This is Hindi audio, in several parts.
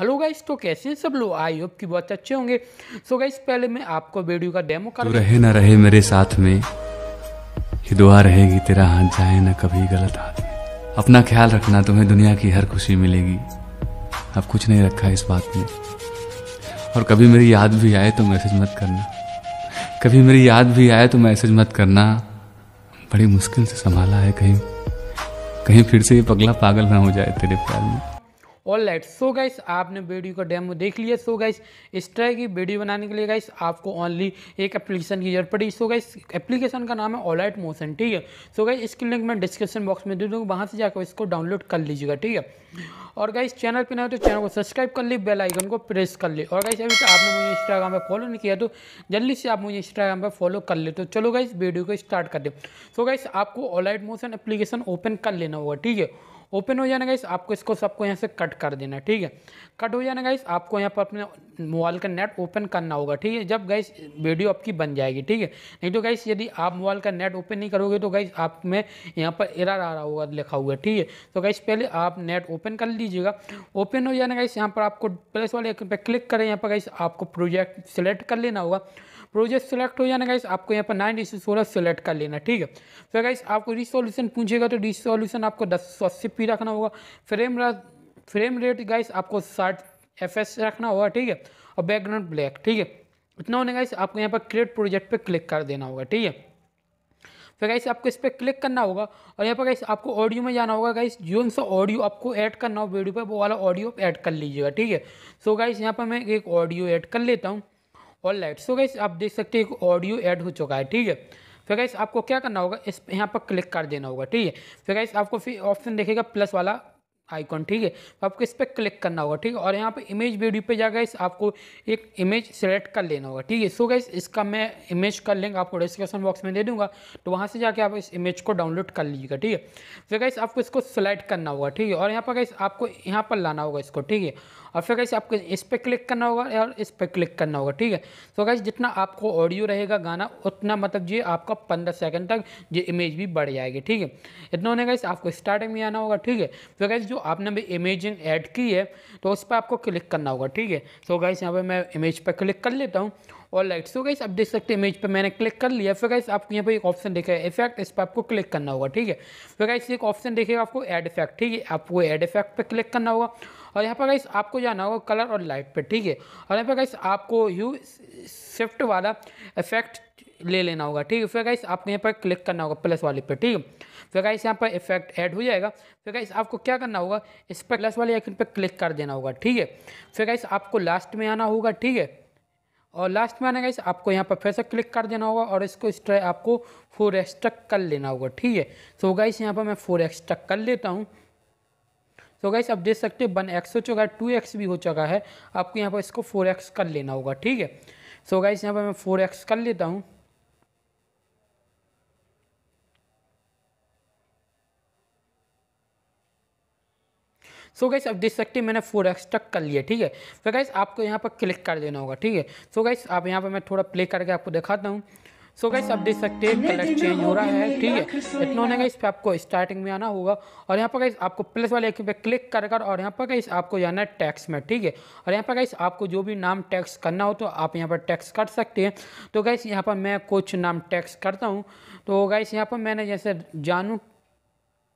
हेलो गाइस तो कैसे हैं सब लोग आई होप कि बहुत अच्छे होंगे सो so गाइस पहले मैं आपको वीडियो का डेमो कर रहे ना रहे मेरे साथ में ये दुआ रहेगी तेरा हाथ जाए ना कभी गलत हाथ में अपना ख्याल रखना तुम्हें दुनिया की हर खुशी मिलेगी अब कुछ नहीं रखा इस बात में और कभी मेरी याद भी आए तो मैसेज मत करना कभी मेरी याद भी आए तो मैसेज मत करना बड़ी मुश्किल से संभाला है कहीं कहीं फिर से ये पगला पागल ना हो जाए तेरे प्यार में ऑल लाइट सो गाइस आपने वीडियो का डेमो देख लिया सो गाइस इस तरह की वीडियो बनाने के लिए गाइस आपको ओनली एक एप्लीकेशन की जरूरत पड़ी सो गाइस एप्लीकेशन का नाम है ऑल लाइट मोशन ठीक है सो गाइस इसकी लिंक मैं डिस्क्रिप्शन बॉक्स में दे दूँगा वहाँ से जाकर इसको डाउनलोड कर लीजिएगा ठीक है और गाइस चैनल पर ना तो चैनल को सब्सक्राइब कर ली बेल आइकन को प्रेस कर ली और गाइस अभी आपने मुझे इंस्टाग्राम पर फॉलो नहीं किया तो जल्दी से आप मुझे इंस्टाग्राम पर फॉलो कर ले तो चलो गाइस वीडियो को स्टार्ट कर दे सो गाइस आपको Alight motion application open कर लेना होगा ठीक है ओपन हो जाना गाइस आपको इसको सबको यहाँ से कट कर देना ठीक है कट हो जाना गाइस आपको यहाँ पर अपने मोबाइल का नेट ओपन करना होगा ठीक है जब गाइस वीडियो आपकी बन जाएगी ठीक है नहीं तो गाइस यदि आप मोबाइल का नेट ओपन नहीं करोगे तो गाइस आप में यहाँ पर एरर आ रहा होगा लिखा हुआ ठीक है तो गाइस पहले आप नेट ओपन कर लीजिएगा ओपन हो जाना गाइस यहाँ पर आपको प्लस वाले पर क्लिक करें यहाँ पर गाइस आपको प्रोजेक्ट सेलेक्ट कर लेना होगा प्रोजेक्ट सेलेक्ट हो जाना गाइस आपको यहाँ पर नाइन डी सोलह सेलेक्ट कर लेना ठीक है फिर तो गाइस आपको रिसोल्यूशन पूछेगा तो रिसोल्यूशन आपको दस सौ अस्सी पी रखना होगा फ्रेम फ्रेम रेट गाइस आपको साठ एफ एस रखना होगा ठीक है और बैकग्राउंड ब्लैक ठीक है इतना होने गाइस आपको यहाँ पर क्रिएट प्रोजेक्ट पर क्लिक कर देना होगा ठीक है फिर गाइस आपको इस पर क्लिक करना होगा और यहाँ पर गाइस आपको ऑडियो में जाना होगा गाइस जो सा ऑडियो आपको ऐड करना हो वीडियो पे वो वाला ऑडियो ऐड कर लीजिएगा ठीक है सो गाइस यहाँ पर मैं एक ऑडियो ऐड कर लेता हूँ और लाइट सो गाइस आप देख सकते हैं एक ऑडियो ऐड हो चुका है ठीक है फिर गाइस आपको क्या करना होगा इस यहाँ पर क्लिक कर देना होगा ठीक है फिर गाइस आपको फिर ऑप्शन देखेगा प्लस वाला आइकॉन ठीक है तो आपको इस पर क्लिक करना होगा ठीक है और यहाँ पर इमेज वीडियो पे जाकर इस आपको एक इमेज सेलेक्ट कर लेना होगा ठीक है सो गाइस इसका मैं इमेज का लिंक आपको डिस्क्रिप्शन बॉक्स में दे दूंगा तो वहाँ से जाके आप इस इमेज को डाउनलोड कर लीजिएगा ठीक है फिर गाइस आपको इसको सेलेक्ट करना होगा ठीक है और यहाँ पर गाइस आपको यहाँ पर लाना होगा इसको ठीक है और फिर कैसे आपको इस पर क्लिक करना होगा और इस पर क्लिक करना होगा ठीक है तो कैसे जितना आपको ऑडियो रहेगा गाना उतना मतलब ये आपका पंद्रह सेकंड तक ये इमेज भी बढ़ जाएगी ठीक है इतना होने कैसे आपको स्टार्टिंग में आना होगा ठीक है तो कैसे जो आपने भी इमेजिंग ऐड की है तो उस पर आपको क्लिक करना होगा ठीक है सो कैसे यहाँ पर मैं इमेज पर क्लिक कर लेता हूँ और लाइट सो गई आप देख सकते हैं इमेज पर मैंने क्लिक कर लिया फिर गाइस आपको यहाँ पर एक ऑप्शन देखेगा इफेक्ट इस पर आपको क्लिक करना होगा ठीक है फिर गाइस एक ऑप्शन देखेगा आपको एड इफेक्ट ठीक है आपको एड इफेक्ट पर क्लिक करना होगा और यहाँ पर गाइस आपको जाना होगा कलर और लाइट पर ठीक है और यहाँ पर गाइस आपको यू शिफ्ट वाला इफेक्ट ले लेना होगा ठीक है फिर गाइस आपको यहाँ पर क्लिक करना होगा प्लस वाले पे ठीक है फिर गाइस यहाँ पर इफेक्ट ऐड हो जाएगा फिर गाइस आपको क्या करना होगा इस पर प्लस वाले आइकन पर क्लिक कर देना होगा ठीक है फिर गाइस आपको लास्ट में आना होगा ठीक है और लास्ट में आने गाइस आपको यहाँ पर फिर से क्लिक कर देना होगा और इसको इस तरह आपको फोर एक्स कर लेना होगा ठीक है सो गाइस यहाँ पर मैं फोर एक्स कर लेता हूँ तो गाइस आप देख सकते हैं वन एक्स हो चुका है टू एक्स भी हो चुका है आपको यहाँ पर इसको फोर एक्स कर लेना होगा ठीक है सो गाइस यहाँ पर मैं फोर एक्स कर लेता हूँ सो so गाइस आप देख सकते हैं मैंने फोर एक्स तक कर लिया ठीक है फिर गाइस आपको यहाँ पर क्लिक कर देना होगा ठीक है सो गाइस आप यहाँ पर मैं थोड़ा प्ले करके आपको दिखाता हूँ सो so गाइस आप देख सकते हैं कलर चेंज हो रहा है ठीक है इतना होने इस पर आपको स्टार्टिंग में आना होगा और यहाँ पर गाइस आपको प्लस वाले आइकन पे क्लिक कर कर और यहाँ पर गाइस आपको जाना है टैक्स में ठीक है और यहाँ पर गाइस आपको जो भी नाम टैक्स करना हो तो आप यहाँ पर टैक्स कर सकते हैं तो गाइस यहाँ पर मैं कुछ नाम टैक्स करता हूँ तो गाइस यहाँ पर मैंने जैसे जानू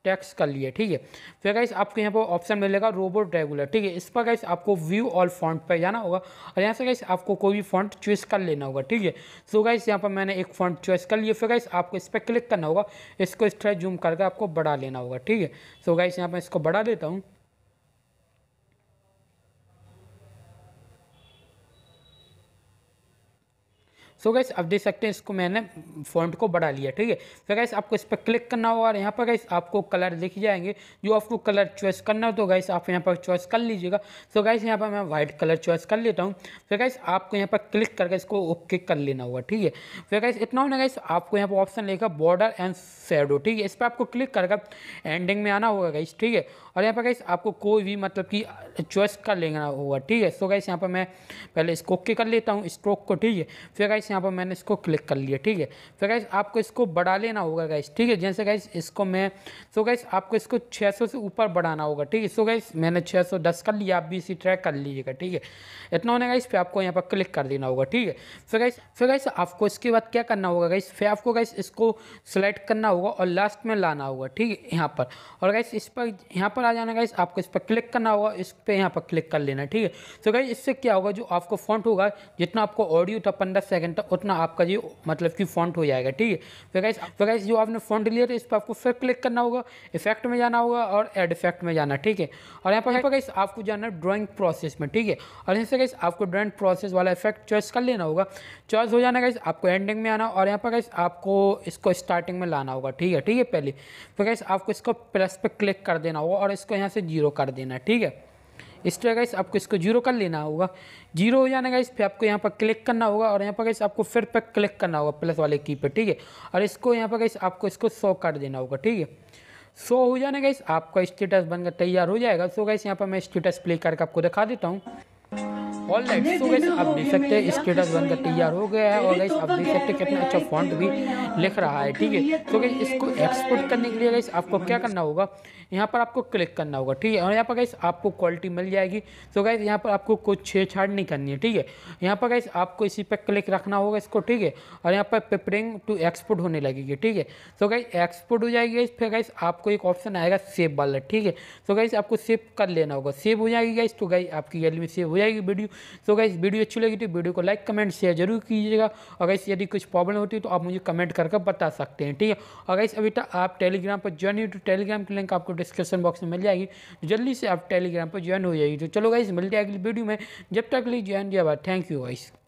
टैक्स कर लिए ठीक है फिर गाइस आपको यहाँ पर ऑप्शन मिलेगा रोबोट रेगुलर ठीक है इस पर गाइस आपको व्यू ऑल फॉन्ट पर जाना होगा और यहाँ से गाइस आपको कोई भी फॉन्ट चॉइस कर लेना होगा ठीक है सो गाइस यहाँ पर मैंने एक फॉन्ट चॉइस कर लिया फिर गाइस आपको इस पर क्लिक करना होगा इसको इस तरह जूम करके आपको बढ़ा लेना होगा ठीक है सो गाइस यहाँ पर इसको बढ़ा देता हूँ सो गैस आप देख सकते हैं इसको मैंने फॉन्ट को बढ़ा लिया ठीक है फिर गैस आपको इस पर क्लिक करना होगा और यहाँ पर गैस आपको कलर दिख जाएंगे जो आपको कलर चॉइस करना हो तो गैस आप यहाँ पर चॉइस कर लीजिएगा सो गैस यहाँ पर मैं वाइट कलर चॉइस कर लेता हूँ फिर गैस आपको यहाँ पर क्लिक करके इसको ओके कर लेना होगा ठीक है फिर गैस इतना होना गैस आपको यहाँ पर ऑप्शन लेगा बॉर्डर एंड शेडो ठीक है इस पर आपको क्लिक करके एंडिंग में आना होगा गैस ठीक है और यहाँ पर गैस आपको कोई भी मतलब कि चॉइस कर लेना होगा ठीक है सो गैस यहाँ पर मैं पहले इसको ओके कर लेता हूँ स्ट्रोक को ठीक है फिर गैस यहाँ पर मैंने इसको क्लिक कर लिया ठीक है तो गैस आपको इसको बढ़ा लेना होगा गैस ठीक है जैसे गैस इसको मैं सो गैस आपको इसको 600 से ऊपर बढ़ाना होगा ठीक है सो गैस मैंने 610 कर लिया आप भी इसी ट्रैक कर लीजिएगा ठीक है इतना होने गैस फिर आपको यहाँ पर क्लिक कर देना होगा ठीक है फिर गैस फिर गैस आपको इसके बाद क्या करना होगा गैस फिर आपको गैस इसको सेलेक्ट करना होगा और लास्ट में लाना होगा ठीक है यहाँ पर और गैस इस पर यहाँ पर आ जाना गैस आपको इस पर क्लिक करना होगा इस पर यहाँ पर क्लिक कर लेना ठीक है सो गैस इससे क्या होगा जो आपको फॉन्ट होगा जितना आपको ऑडियो था पंद्रह सेकंड है तो उतना आपका जो मतलब कि फॉन्ट हो जाएगा ठीक है वेगाइज तो वेगाइज तो जो आपने फॉन्ट लिया था इस पर आपको फिर क्लिक करना होगा इफेक्ट में जाना होगा और एड इफेक्ट में जाना ठीक है और यहाँ पर यहाँ पर गाइस आपको जाना है ड्राइंग प्रोसेस में ठीक है और यहाँ से गाइस आपको ड्राइंग प्रोसेस वाला इफेक्ट चॉइस कर लेना होगा चॉइस हो जाना गाइस आपको एंडिंग में आना और यहाँ पर गाइस आपको इसको स्टार्टिंग में लाना होगा ठीक है ठीक है पहले फिर गाइस आपको इसको प्लस पर क्लिक कर देना होगा और इसको यहाँ से जीरो कर देना है ठीक है इस तरह गाइस आपको इसको जीरो कर लेना होगा जीरो हो जाने का इस पर आपको यहाँ पर क्लिक करना होगा और यहाँ पर गाइस आपको फिर पर क्लिक करना होगा प्लस वाले की पर ठीक है और इसको यहाँ पर गाइस आपको इसको सौ कर देना होगा ठीक है सो हो जाने गाइस आपका स्टेटस बनकर तैयार हो जाएगा सो गाइस यहाँ पर मैं स्टेटस प्ले करके आपको दिखा देता हूँ और लाइक सो गैस आप देख सकते हैं स्टेटस बनकर तैयार हो गया है और गई आप देख सकते हैं कितना अच्छा फॉन्ट भी लिख रहा है ठीक है तो गैस इसको एक्सपोर्ट करने के लिए गई आपको क्या करना होगा यहाँ पर आपको क्लिक करना होगा ठीक है और यहाँ पर गई आपको क्वालिटी मिल जाएगी तो गैस यहाँ पर आपको कुछ छेड़छाड़ नहीं करनी है ठीक है यहाँ पर गई आपको इसी पर क्लिक रखना होगा इसको ठीक है और यहाँ पर पेपरिंग टू एक्सपोर्ट होने लगेगी ठीक है तो गई एक्सपोर्ट हो जाएगी फिर गैस आपको एक ऑप्शन आएगा सेव वाला ठीक है तो गई आपको सेव कर लेना होगा सेव हो जाएगी गैस तो गई आपकी गैलरी में सेव हो जाएगी वीडियो सो गाइस वीडियो अच्छी लगी तो वीडियो को लाइक कमेंट शेयर जरूर कीजिएगा और गाइस यदि कुछ प्रॉब्लम होती है तो आप मुझे कमेंट करके बता सकते हैं ठीक है और गाइस अभी तक आप टेलीग्राम पर ज्वाइन हुई तो टेलीग्राम की लिंक आपको डिस्क्रिप्शन बॉक्स में मिल जाएगी तो जल्दी से आप टेलीग्राम पर ज्वाइन हो जाएगी तो चलो गाइस मिलते हैं अगली वीडियो में जब तक लिए ज्वाइन दिया थैंक यू गाइस